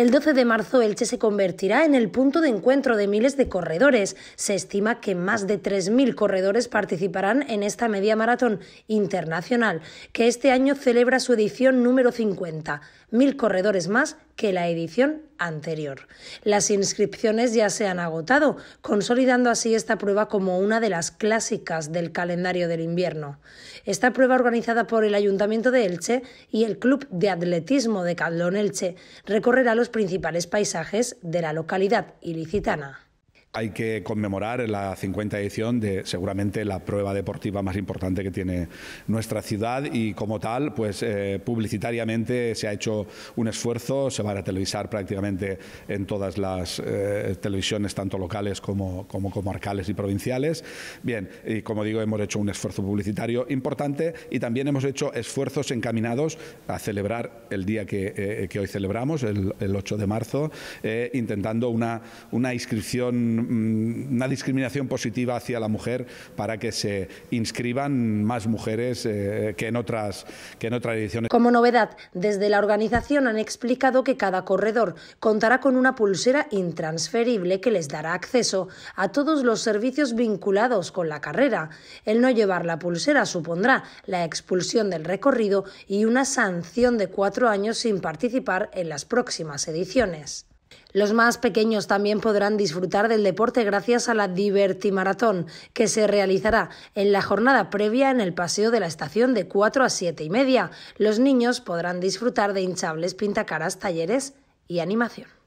El 12 de marzo Elche se convertirá en el punto de encuentro de miles de corredores. Se estima que más de 3.000 corredores participarán en esta media maratón internacional, que este año celebra su edición número 50, 1.000 corredores más que la edición anterior. Las inscripciones ya se han agotado, consolidando así esta prueba como una de las clásicas del calendario del invierno. Esta prueba organizada por el Ayuntamiento de Elche y el Club de Atletismo de Caldón Elche recorrerá los principales paisajes de la localidad ilicitana hay que conmemorar la 50 edición de seguramente la prueba deportiva más importante que tiene nuestra ciudad y como tal, pues eh, publicitariamente se ha hecho un esfuerzo, se van a televisar prácticamente en todas las eh, televisiones, tanto locales como, como comarcales y provinciales. Bien, y como digo, hemos hecho un esfuerzo publicitario importante y también hemos hecho esfuerzos encaminados a celebrar el día que, eh, hoy celebramos, el, 8 de marzo, intentando una, una inscripción Mm, una discriminación positiva hacia la mujer para que se inscriban más mujeres eh, que, en otras, que en otras ediciones. Como novedad, desde la organización han explicado que cada corredor contará con una pulsera intransferible que les dará acceso a todos los servicios vinculados con la carrera. El no llevar la pulsera supondrá la expulsión del recorrido y una sanción de cuatro años sin participar en las próximas ediciones. Los más pequeños también podrán disfrutar del deporte gracias a la Divertimaratón, que se realizará en la jornada previa en el paseo de la estación de 4 a siete y media. Los niños podrán disfrutar de hinchables, pintacaras, talleres y animación.